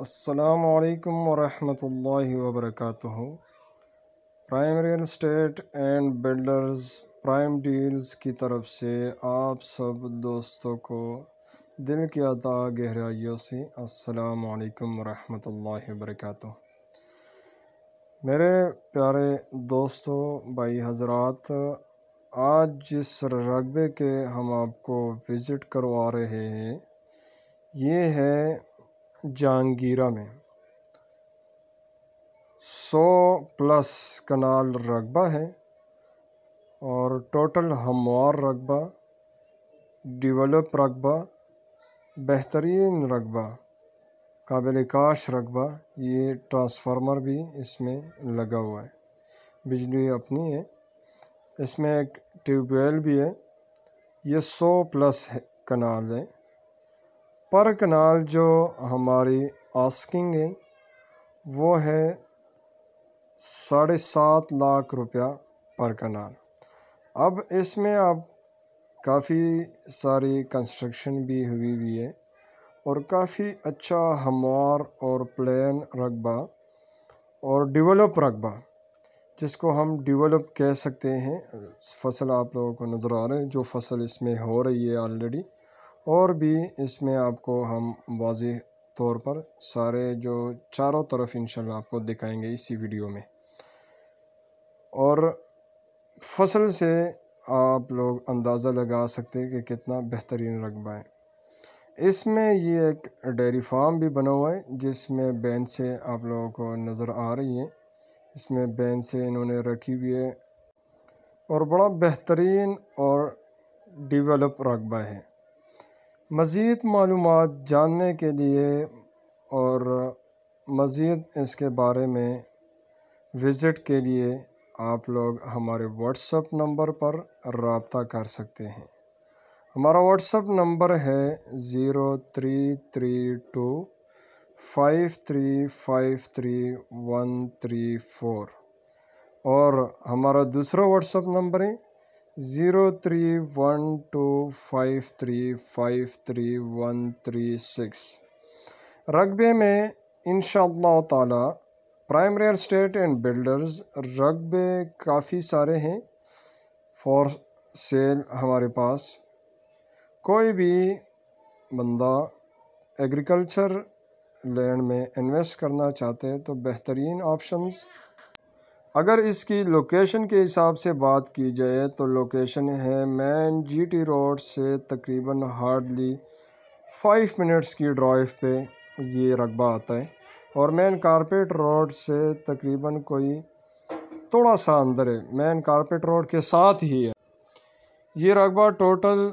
असलकम वरहमल वबरक prime real estate and builders prime deals की तरफ से आप सब दोस्तों को दिल की अता गहराइयों से असलकम वरहमल वरक मेरे प्यारे दोस्तों भाई हजरात आज जिस रकबे के हम आपको विज़िट करवा रहे हैं ये है जहांगीरा में सौ प्लस कनाल रकबा है और टोटल हमवार रकबा डेवलप रकबा बेहतरीन रकबा काबिल काश रकबा ये ट्रांसफार्मर भी इसमें लगा हुआ है बिजली अपनी है इसमें एक ट्यूबवेल भी है ये सौ प्लस है कनाल है पर कनाल जो हमारी आस्किंग है वो है साढ़े सात लाख रुपया पर कनाल अब इसमें आप काफ़ी सारी कंस्ट्रक्शन भी हुई हुई है और काफ़ी अच्छा हमार और प्लान रकबा और डेवलप रकबा जिसको हम डेवलप कह सकते हैं फसल आप लोगों को नज़र आ रहे हैं जो फसल इसमें हो रही है ऑलरेडी और भी इसमें आपको हम वाज तौर पर सारे जो चारों तरफ इंशाल्लाह आपको दिखाएंगे इसी वीडियो में और फसल से आप लोग अंदाज़ा लगा सकते हैं कि कितना बेहतरीन रकबा है इसमें ये एक डेयरी फार्म भी बना हुआ है जिसमें बैन से आप लोगों को नज़र आ रही है इसमें बैन से इन्होंने रखी हुई है और बड़ा बेहतरीन और डेवलप रकबा है मज़ीद मालूम जानने के लिए और मज़ीद इसके बारे में विज़िट के लिए आप लोग हमारे व्हाट्सअप नंबर पर रबता कर सकते हैं हमारा व्हाट्सअप नंबर है zero three three two five three five three one three four और हमारा दूसरा व्हाट्सअप नंबर है zero three one two five three five three one three six रकबे में इन ताला prime real estate and builders रकबे काफ़ी सारे हैं फॉर सेल हमारे पास कोई भी बंदा एग्रीकल्चर लैंड में इन्वेस्ट करना चाहते हैं तो बेहतरीन ऑप्शंस अगर इसकी लोकेशन के हिसाब से बात की जाए तो लोकेशन है मैन जीटी रोड से तकरीबन हार्डली फ़ाइव मिनट्स की ड्राइव पे ये रकबा आता है और मैन कारपेट रोड से तकरीबन कोई थोड़ा सा अंदर है मैन कारपेट रोड के साथ ही है ये रकबा टोटल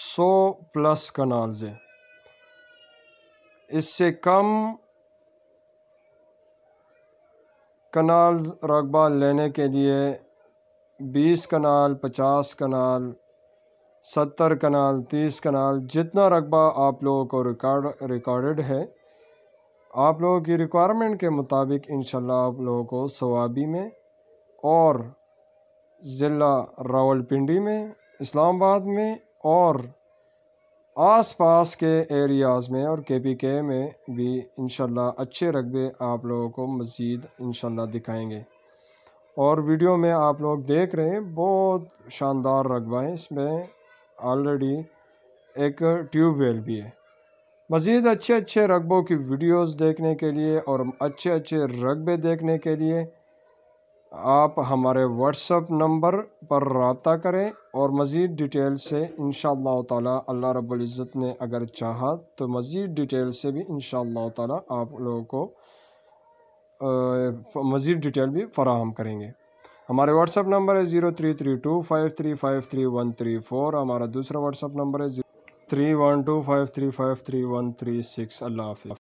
सौ प्लस कनाल्स है इससे कम कनाल रकबा लेने के लिए बीस कनाल पचास कनाल सत्तर कनाल तीस कनाल जितना रकबा आप लोगों को रिकॉर्ड रिकॉर्डेड है आप लोगों की रिक्वायरमेंट के मुताबिक इन आप लोगों को सवाबी में और ज़िला रावलपिंडी में इस्लामाबाद में और आस पास के एरियाज़ में और के पी के में भी इन अच्छे रकबे आप लोगों को मज़ीद इन दिखाएँगे और वीडियो में आप लोग देख रहे हैं बहुत शानदार रकबा है इसमें ऑलरेडी एक ट्यूबवेल भी है मज़ीद अच्छे अच्छे रकबों की वीडियोस देखने के लिए और अच्छे अच्छे रकबे देखने के लिए आप हमारे व्हाट्सअप नंबर पर रबता करें और मज़ीद डिटेल से इन ताला अल्लाह रब्ज़त ने अगर चाहा तो मज़ीद डिटेल से भी इन ताला आप लोगों को मज़ीद डिटेल भी फ़राहम करेंगे हमारे व्हाट्सअप नंबर है zero three three two five three five three one three four हमारा दूसरा व्हाट्सअप नंबर है three one two five three five three one three six अल्लाह हाफि